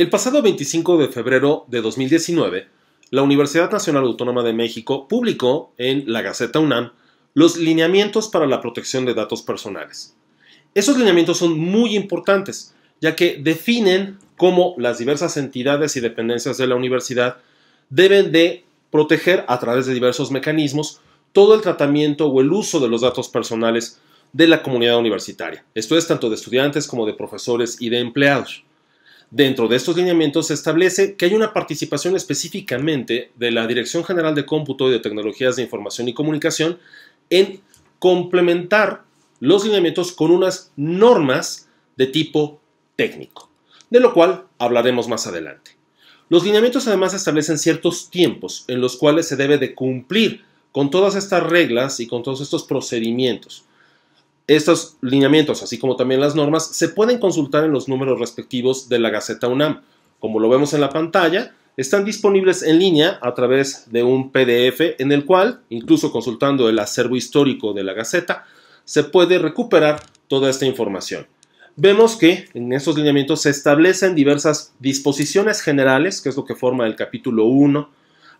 El pasado 25 de febrero de 2019, la Universidad Nacional Autónoma de México publicó en la Gaceta UNAM los lineamientos para la protección de datos personales. Esos lineamientos son muy importantes, ya que definen cómo las diversas entidades y dependencias de la universidad deben de proteger a través de diversos mecanismos todo el tratamiento o el uso de los datos personales de la comunidad universitaria. Esto es tanto de estudiantes como de profesores y de empleados. Dentro de estos lineamientos se establece que hay una participación específicamente de la Dirección General de Cómputo y de Tecnologías de Información y Comunicación en complementar los lineamientos con unas normas de tipo técnico, de lo cual hablaremos más adelante. Los lineamientos además establecen ciertos tiempos en los cuales se debe de cumplir con todas estas reglas y con todos estos procedimientos. Estos lineamientos, así como también las normas, se pueden consultar en los números respectivos de la Gaceta UNAM. Como lo vemos en la pantalla, están disponibles en línea a través de un PDF en el cual, incluso consultando el acervo histórico de la Gaceta, se puede recuperar toda esta información. Vemos que en estos lineamientos se establecen diversas disposiciones generales, que es lo que forma el capítulo 1,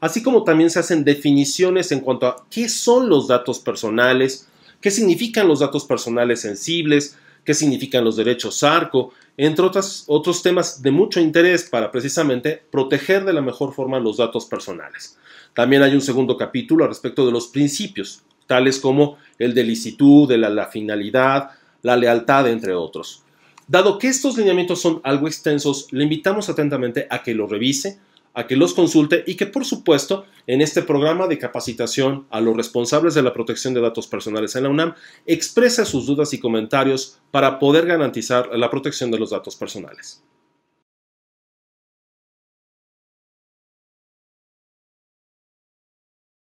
así como también se hacen definiciones en cuanto a qué son los datos personales, qué significan los datos personales sensibles, qué significan los derechos arco, entre otros temas de mucho interés para precisamente proteger de la mejor forma los datos personales. También hay un segundo capítulo respecto de los principios, tales como el de licitud, la finalidad, la lealtad, entre otros. Dado que estos lineamientos son algo extensos, le invitamos atentamente a que lo revise, a que los consulte y que por supuesto en este programa de capacitación a los responsables de la protección de datos personales en la UNAM exprese sus dudas y comentarios para poder garantizar la protección de los datos personales.